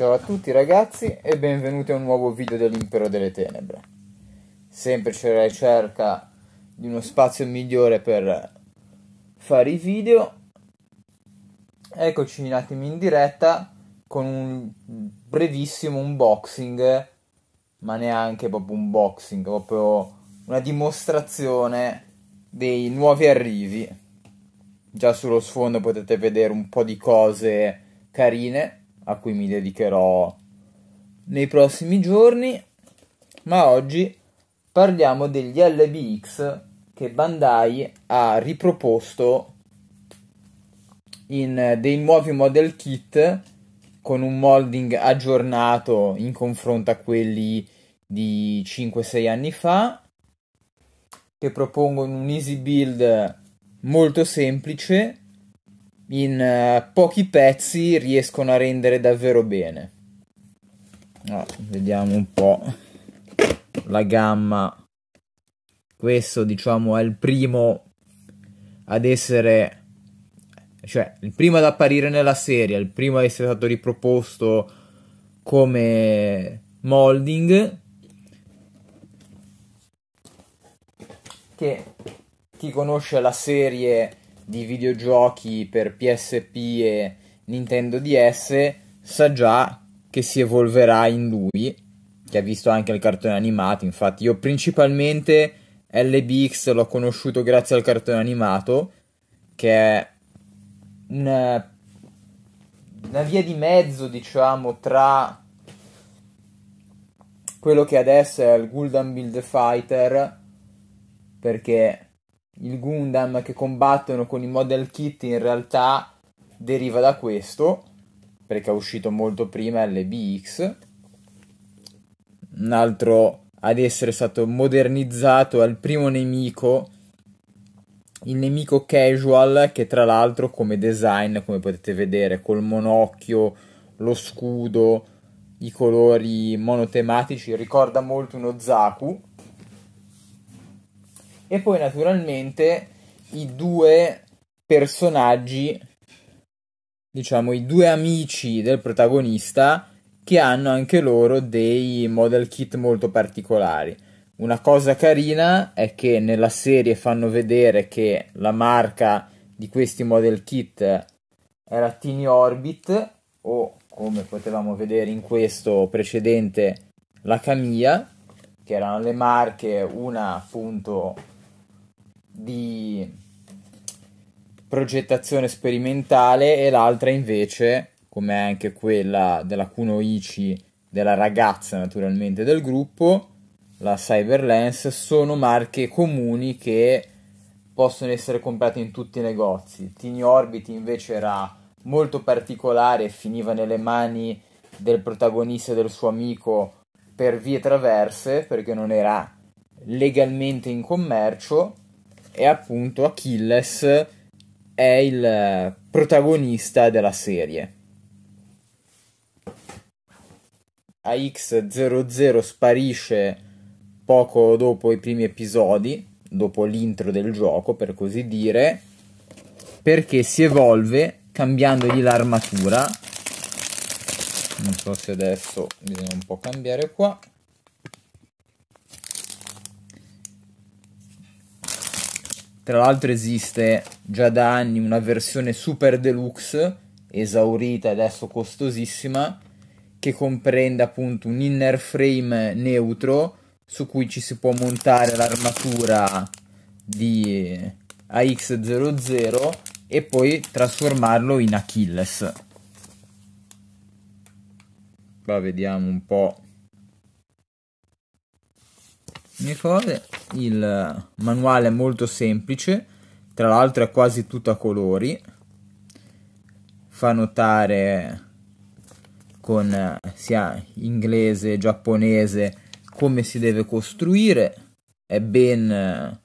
Ciao a tutti ragazzi e benvenuti a un nuovo video dell'Impero delle Tenebre. Sempre c'è la ricerca di uno spazio migliore per fare i video. Eccoci un attimo in diretta con un brevissimo unboxing, ma neanche proprio unboxing, proprio una dimostrazione dei nuovi arrivi. Già sullo sfondo potete vedere un po' di cose carine a cui mi dedicherò nei prossimi giorni, ma oggi parliamo degli LBX che Bandai ha riproposto in dei nuovi model kit con un molding aggiornato in confronto a quelli di 5-6 anni fa che propongono un easy build molto semplice in uh, pochi pezzi riescono a rendere davvero bene. Ah, vediamo un po' la gamma. Questo diciamo è il primo ad essere, cioè il primo ad apparire nella serie, il primo ad essere stato riproposto come molding che chi conosce la serie di videogiochi per PSP e Nintendo DS sa già che si evolverà in lui, che ha visto anche il cartone animato, infatti io principalmente LBX l'ho conosciuto grazie al cartone animato, che è una, una via di mezzo, diciamo, tra quello che adesso è il Guldan Build Fighter, perché il Gundam che combattono con i model kit in realtà deriva da questo, perché è uscito molto prima LBX. Un altro ad essere stato modernizzato è il primo nemico, il nemico casual che tra l'altro come design, come potete vedere, col monocchio, lo scudo, i colori monotematici, ricorda molto uno Zaku e poi naturalmente i due personaggi, diciamo i due amici del protagonista, che hanno anche loro dei model kit molto particolari. Una cosa carina è che nella serie fanno vedere che la marca di questi model kit era Tini Orbit o come potevamo vedere in questo precedente la Camilla che erano le marche una appunto di progettazione sperimentale e l'altra invece, come anche quella della Kuno Ichi, della ragazza naturalmente del gruppo, la Cyberlens, sono marche comuni che possono essere comprate in tutti i negozi. Tiny Orbit invece era molto particolare, finiva nelle mani del protagonista e del suo amico per vie traverse, perché non era legalmente in commercio e appunto Achilles è il eh, protagonista della serie. AX00 sparisce poco dopo i primi episodi, dopo l'intro del gioco per così dire, perché si evolve cambiandogli l'armatura. Non so se adesso bisogna un po' cambiare qua. Tra l'altro esiste già da anni una versione super deluxe, esaurita e adesso costosissima, che comprende appunto un inner frame neutro su cui ci si può montare l'armatura di AX00 e poi trasformarlo in Achilles. Qua vediamo un po' le cose. Il manuale è molto semplice, tra l'altro è quasi tutto a colori. Fa notare con eh, sia inglese, giapponese come si deve costruire, è ben eh,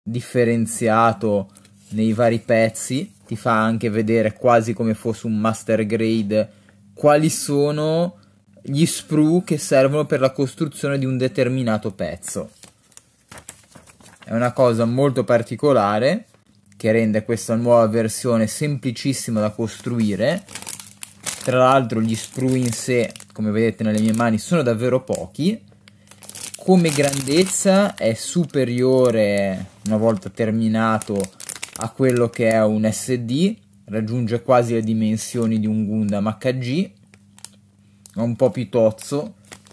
differenziato nei vari pezzi, ti fa anche vedere quasi come fosse un master grade quali sono gli sprue che servono per la costruzione di un determinato pezzo. È una cosa molto particolare che rende questa nuova versione semplicissima da costruire. Tra l'altro gli sprue in sé, come vedete nelle mie mani, sono davvero pochi. Come grandezza è superiore, una volta terminato, a quello che è un SD, raggiunge quasi le dimensioni di un Gundam HG un po' più tozzo.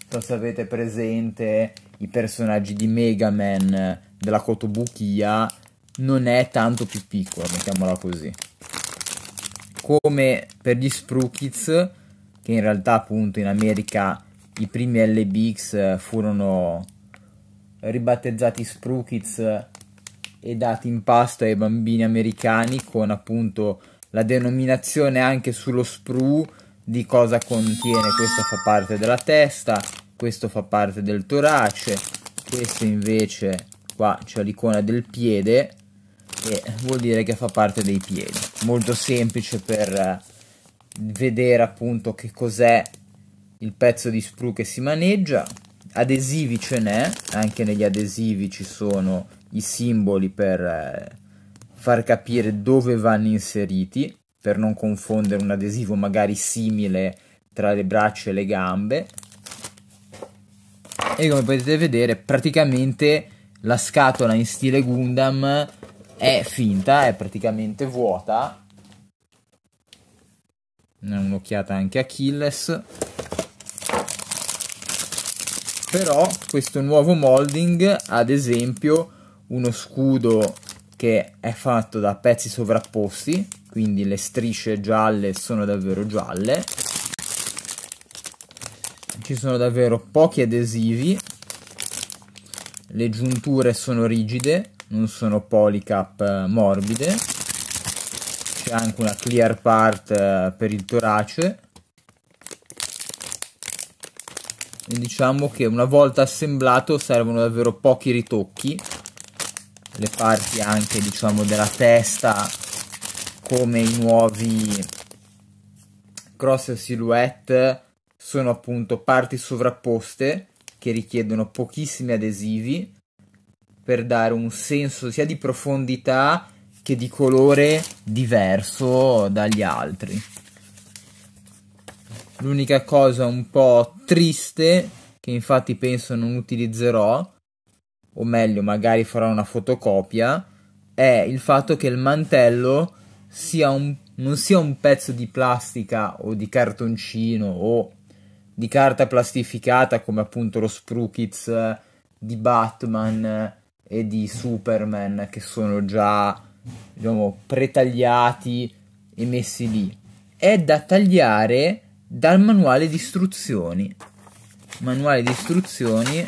Non so se avete presente i personaggi di Mega Man eh, della Kotobukiya, non è tanto più piccolo, mettiamola così. Come per gli Sprukids, che in realtà appunto in America i primi LBX eh, furono ribattezzati Sprukids eh, e dati in pasto ai bambini americani con appunto la denominazione anche sullo Spru di cosa contiene, questo fa parte della testa, questo fa parte del torace, questo invece qua c'è l'icona del piede e vuol dire che fa parte dei piedi. Molto semplice per eh, vedere appunto che cos'è il pezzo di sprue che si maneggia. Adesivi ce n'è, anche negli adesivi ci sono i simboli per eh, far capire dove vanno inseriti per non confondere un adesivo magari simile tra le braccia e le gambe e come potete vedere praticamente la scatola in stile Gundam è finta, è praticamente vuota un'occhiata anche a Achilles però questo nuovo molding ad esempio uno scudo che è fatto da pezzi sovrapposti quindi le strisce gialle sono davvero gialle ci sono davvero pochi adesivi le giunture sono rigide non sono polycap eh, morbide c'è anche una clear part eh, per il torace e diciamo che una volta assemblato servono davvero pochi ritocchi le parti anche diciamo della testa come i nuovi cross silhouette sono appunto parti sovrapposte che richiedono pochissimi adesivi per dare un senso sia di profondità che di colore diverso dagli altri. L'unica cosa un po' triste, che infatti penso non utilizzerò, o meglio magari farò una fotocopia, è il fatto che il mantello sia un, non sia un pezzo di plastica o di cartoncino o di carta plastificata come appunto lo Sprukits eh, di Batman eh, e di Superman che sono già diciamo pretagliati e messi lì è da tagliare dal manuale di istruzioni manuale di istruzioni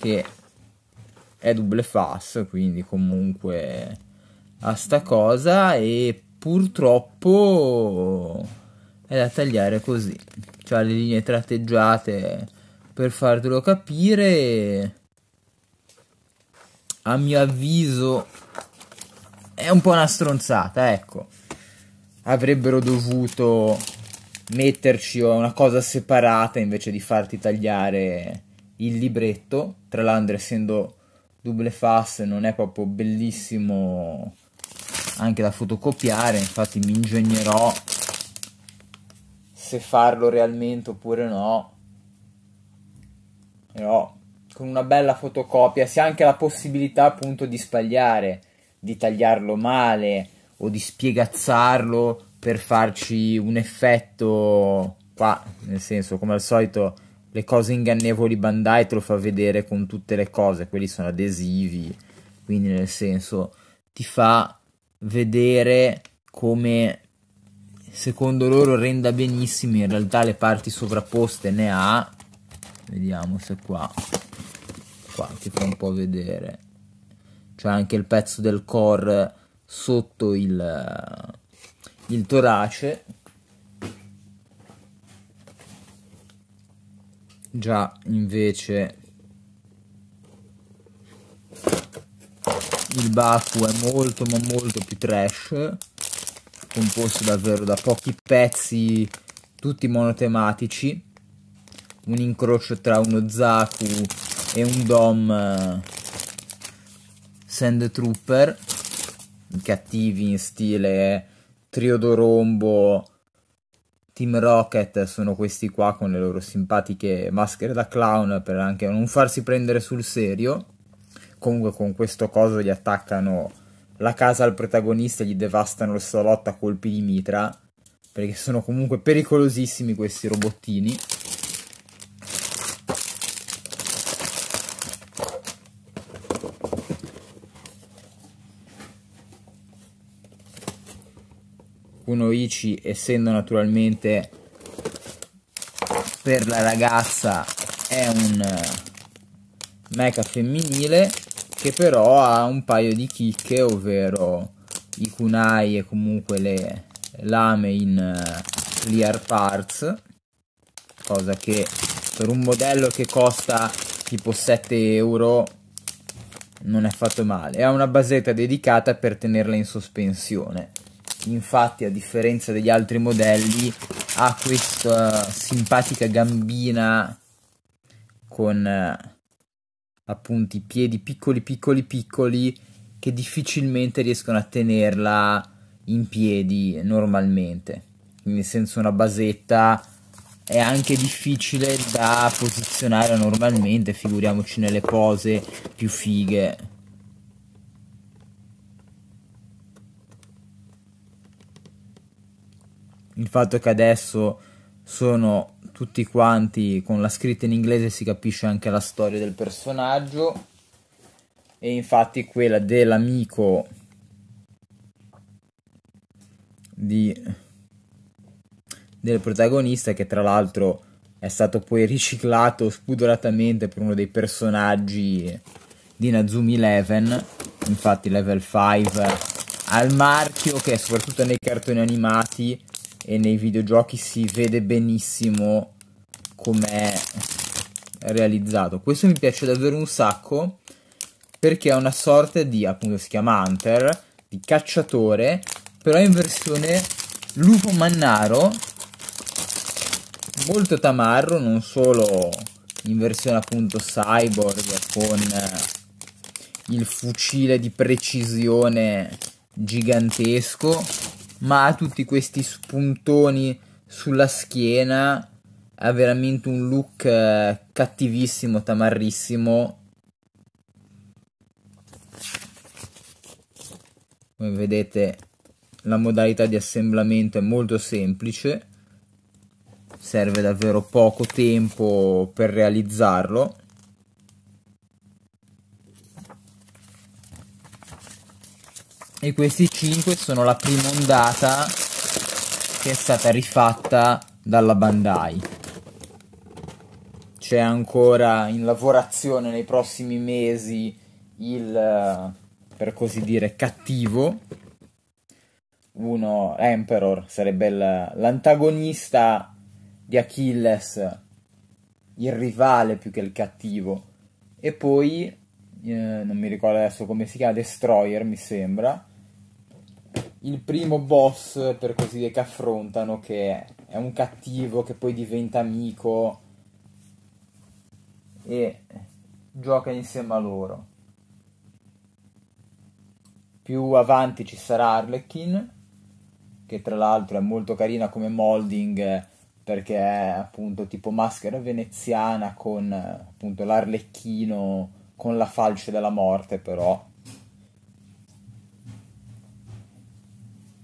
che è double fast quindi comunque a sta cosa e purtroppo è da tagliare così. Cioè le linee tratteggiate per fartelo capire a mio avviso è un po' una stronzata, ecco. Avrebbero dovuto metterci una cosa separata invece di farti tagliare il libretto. Tra l'altro, essendo double fast, non è proprio bellissimo anche da fotocopiare, infatti mi ingegnerò se farlo realmente oppure no. Però con una bella fotocopia si ha anche la possibilità appunto di sbagliare, di tagliarlo male o di spiegazzarlo per farci un effetto qua, nel senso come al solito le cose ingannevoli Bandai te lo fa vedere con tutte le cose, quelli sono adesivi, quindi nel senso ti fa vedere come secondo loro renda benissimo in realtà le parti sovrapposte ne ha vediamo se qua qua ti fa un po' vedere c'è anche il pezzo del core sotto il, il torace già invece il Baku è molto ma molto più trash, composto davvero da pochi pezzi, tutti monotematici, un incrocio tra uno Zaku e un Dom eh, Sand Trooper, cattivi in stile Triodorombo, Team Rocket sono questi qua con le loro simpatiche maschere da clown per anche non farsi prendere sul serio comunque con questo coso gli attaccano la casa al protagonista e gli devastano il salotto a colpi di mitra, perché sono comunque pericolosissimi questi robottini. Uno Ichi, essendo naturalmente per la ragazza, è un eh, mecha femminile che però ha un paio di chicche, ovvero i kunai e comunque le lame in uh, eh, Lear Parts, cosa che per un modello che costa tipo 7 euro non è fatto male. ha una basetta dedicata per tenerla in sospensione. Infatti, a differenza degli altri modelli, ha questa simpatica gambina con eh, appunto i piedi piccoli piccoli piccoli che difficilmente riescono a tenerla in piedi normalmente nel senso una basetta è anche difficile da posizionare normalmente figuriamoci nelle pose più fighe il fatto che adesso sono tutti quanti con la scritta in inglese si capisce anche la storia del personaggio e infatti quella dell'amico di, del protagonista che tra l'altro è stato poi riciclato spudoratamente per uno dei personaggi di Nazumi Leven infatti level 5 al marchio che soprattutto nei cartoni animati e nei videogiochi si vede benissimo com'è realizzato. Questo mi piace davvero un sacco perché è una sorta di, appunto si chiama Hunter, di cacciatore, però in versione lupo mannaro, molto tamarro, non solo in versione appunto cyborg con il fucile di precisione gigantesco ma ha tutti questi spuntoni sulla schiena, ha veramente un look eh, cattivissimo, tamarrissimo. Come vedete la modalità di assemblamento è molto semplice, serve davvero poco tempo per realizzarlo. e questi 5 sono la prima ondata che è stata rifatta dalla Bandai. C'è ancora in lavorazione nei prossimi mesi il, eh, per così dire, cattivo. Uno, Emperor, sarebbe l'antagonista di Achilles, il rivale più che il cattivo. E poi, eh, non mi ricordo adesso come si chiama, Destroyer mi sembra, il primo boss, per così dire, che affrontano, che è un cattivo che poi diventa amico e gioca insieme a loro. Più avanti ci sarà Arlequin, che tra l'altro è molto carina come molding perché è appunto tipo maschera veneziana con appunto l'arlecchino con la falce della morte però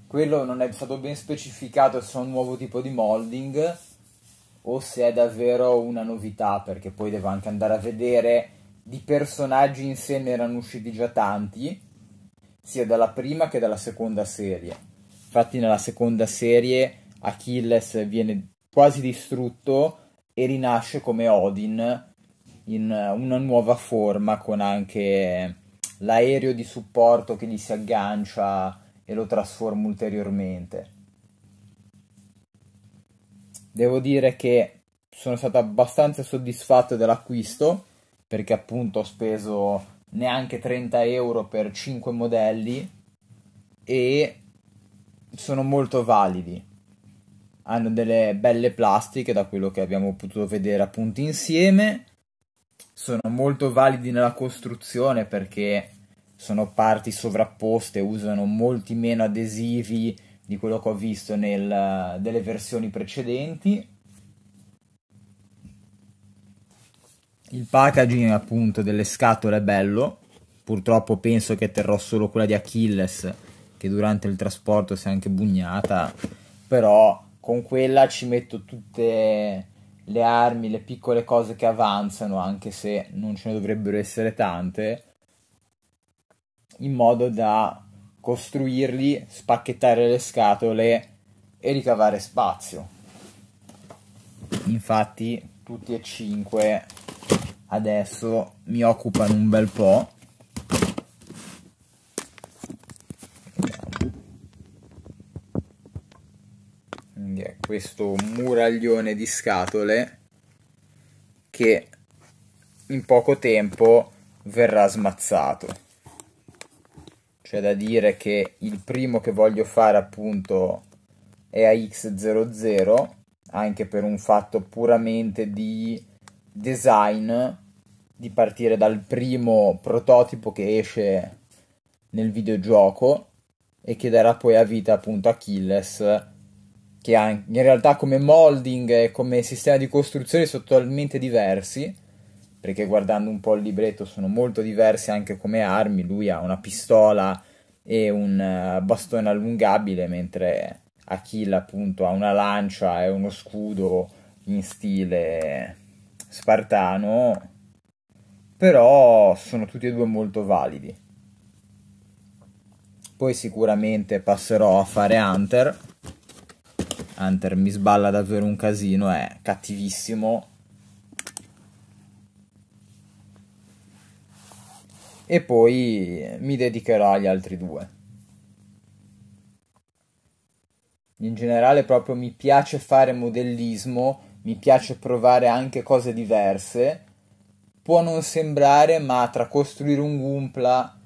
quello non è stato ben specificato se è un nuovo tipo di molding o se è davvero una novità, perché poi devo anche andare a vedere di personaggi in sé ne erano usciti già tanti, sia dalla prima che dalla seconda serie. Infatti nella seconda serie Achilles viene quasi distrutto e rinasce come Odin in una nuova forma con anche l'aereo di supporto che gli si aggancia e lo trasformo ulteriormente. Devo dire che sono stato abbastanza soddisfatto dell'acquisto perché appunto ho speso neanche 30 euro per 5 modelli e sono molto validi. Hanno delle belle plastiche da quello che abbiamo potuto vedere appunto insieme. Sono molto validi nella costruzione perché sono parti sovrapposte, usano molti meno adesivi di quello che ho visto nel, delle versioni precedenti. Il packaging appunto delle scatole è bello, purtroppo penso che terrò solo quella di Achilles che durante il trasporto si è anche bugnata, però con quella ci metto tutte le armi, le piccole cose che avanzano, anche se non ce ne dovrebbero essere tante in modo da costruirli, spacchettare le scatole e ricavare spazio. Infatti tutti e cinque adesso mi occupano un bel po'. Quindi è questo muraglione di scatole che in poco tempo verrà smazzato. C'è da dire che il primo che voglio fare appunto è AX00, anche per un fatto puramente di design, di partire dal primo prototipo che esce nel videogioco e che darà poi a vita appunto Achilles che in realtà come molding e come sistema di costruzione sono totalmente diversi perché guardando un po' il libretto sono molto diverse anche come armi, lui ha una pistola e un eh, bastone allungabile, mentre Achille appunto ha una lancia e uno scudo in stile spartano, però sono tutti e due molto validi. Poi sicuramente passerò a fare Hunter. Hunter mi sballa davvero un casino, è cattivissimo, e poi eh, mi dedicherò agli altri due. In generale proprio mi piace fare modellismo, mi piace provare anche cose diverse. Può non sembrare, ma tra costruire un Gumpla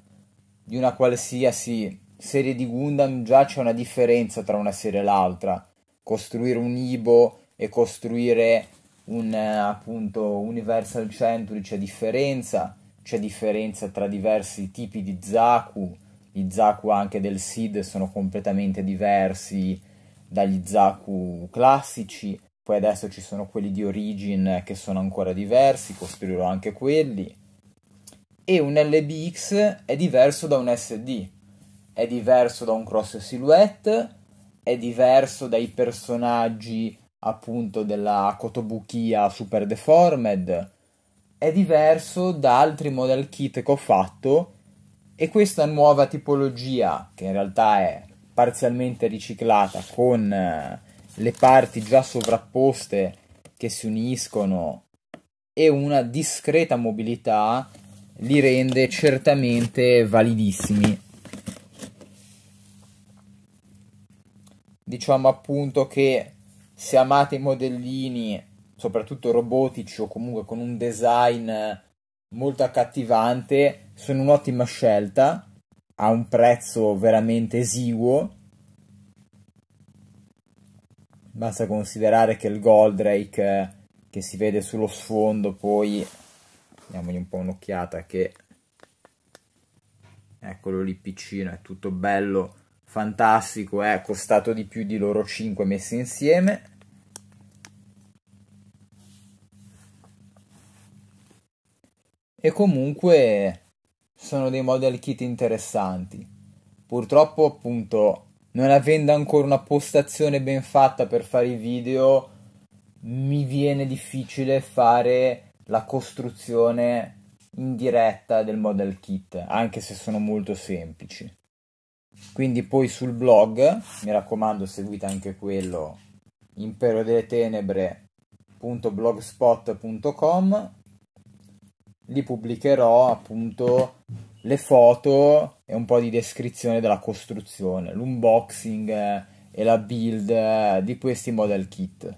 di una qualsiasi serie di Gundam già c'è una differenza tra una serie e l'altra. Costruire un Ibo e costruire un eh, appunto Universal Century c'è differenza c'è differenza tra diversi tipi di Zaku, gli Zaku anche del seed sono completamente diversi dagli Zaku classici, poi adesso ci sono quelli di Origin che sono ancora diversi, costruirò anche quelli. E un LBX è diverso da un SD, è diverso da un cross silhouette, è diverso dai personaggi appunto della Kotobukiya Super Deformed, è diverso da altri model kit che ho fatto e questa nuova tipologia, che in realtà è parzialmente riciclata con eh, le parti già sovrapposte che si uniscono e una discreta mobilità, li rende certamente validissimi. Diciamo appunto che se amate i modellini soprattutto robotici o comunque con un design molto accattivante, sono un'ottima scelta a un prezzo veramente esiguo. Basta considerare che il Goldrake eh, che si vede sullo sfondo poi diamogli un po' un'occhiata che eccolo lì piccino, è tutto bello, fantastico, è costato di più di loro 5 messi insieme e comunque sono dei model kit interessanti. Purtroppo appunto non avendo ancora una postazione ben fatta per fare i video mi viene difficile fare la costruzione in diretta del model kit, anche se sono molto semplici. Quindi poi sul blog, mi raccomando seguite anche quello impero delle tenebre.blogspot.com lì pubblicherò appunto le foto e un po' di descrizione della costruzione, l'unboxing eh, e la build eh, di questi model kit.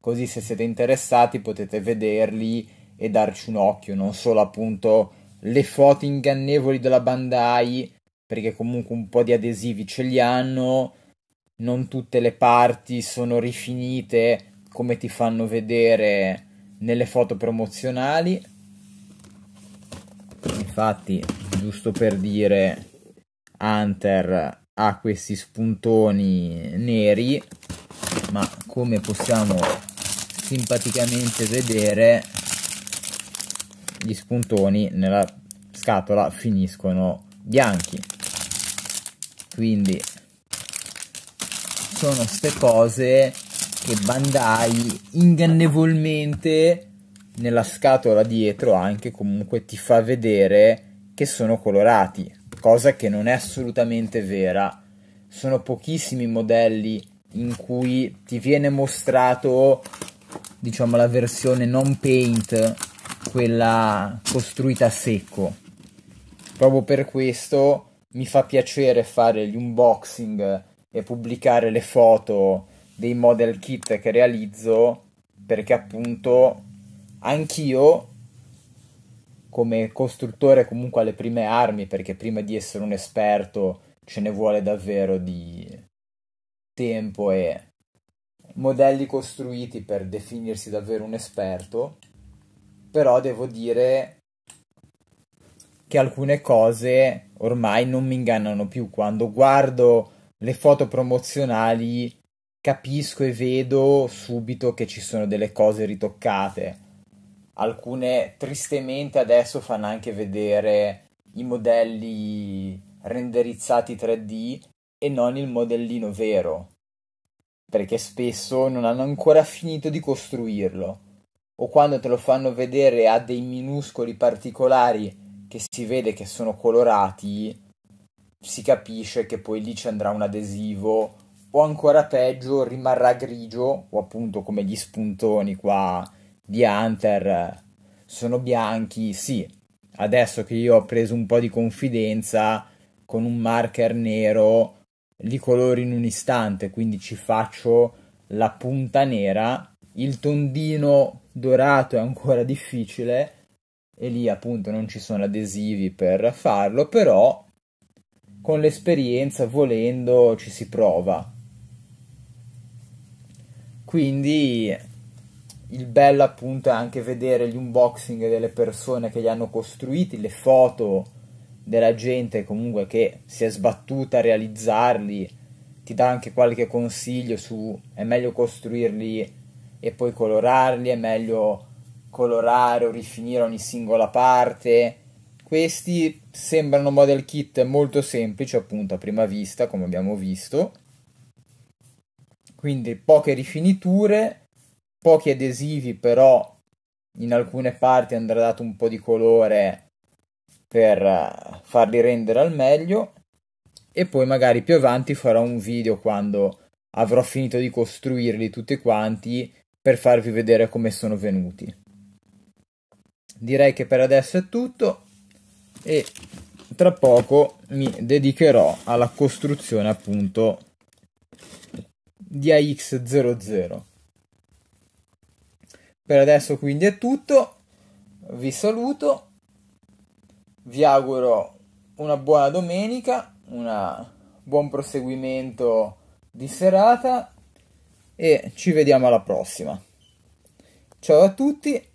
Così se siete interessati potete vederli e darci un occhio, non solo appunto le foto ingannevoli della Bandai, perché comunque un po' di adesivi ce li hanno, non tutte le parti sono rifinite come ti fanno vedere nelle foto promozionali infatti, giusto per dire, Hunter ha questi spuntoni neri, ma come possiamo simpaticamente vedere, gli spuntoni nella scatola finiscono bianchi. Quindi sono ste cose che Bandai ingannevolmente nella scatola dietro anche comunque ti fa vedere che sono colorati, cosa che non è assolutamente vera. Sono pochissimi i modelli in cui ti viene mostrato diciamo la versione non paint, quella costruita a secco. Proprio per questo mi fa piacere fare gli unboxing e pubblicare le foto dei model kit che realizzo perché appunto anch'io come costruttore comunque alle prime armi, perché prima di essere un esperto ce ne vuole davvero di tempo e modelli costruiti per definirsi davvero un esperto, però devo dire che alcune cose ormai non mi ingannano più. Quando guardo le foto promozionali capisco e vedo subito che ci sono delle cose ritoccate alcune tristemente adesso fanno anche vedere i modelli renderizzati 3D e non il modellino vero, perché spesso non hanno ancora finito di costruirlo, o quando te lo fanno vedere ha dei minuscoli particolari che si vede che sono colorati, si capisce che poi lì ci andrà un adesivo o ancora peggio rimarrà grigio o appunto come gli spuntoni qua di Hunter sono bianchi, sì. Adesso che io ho preso un po' di confidenza con un marker nero, li coloro in un istante, quindi ci faccio la punta nera, il tondino dorato è ancora difficile e lì appunto non ci sono adesivi per farlo, però con l'esperienza volendo ci si prova. Quindi il bello appunto è anche vedere gli unboxing delle persone che li hanno costruiti, le foto della gente comunque che si è sbattuta a realizzarli, ti dà anche qualche consiglio su è meglio costruirli e poi colorarli, è meglio colorare o rifinire ogni singola parte. Questi sembrano model kit molto semplici appunto a prima vista, come abbiamo visto. Quindi poche rifiniture, pochi adesivi, però in alcune parti andrà dato un po' di colore per eh, farli rendere al meglio e poi magari più avanti farò un video quando avrò finito di costruirli tutti quanti per farvi vedere come sono venuti. Direi che per adesso è tutto e tra poco mi dedicherò alla costruzione appunto di AX00. Per adesso quindi è tutto, vi saluto, vi auguro una buona domenica, un buon proseguimento di serata e ci vediamo alla prossima. Ciao a tutti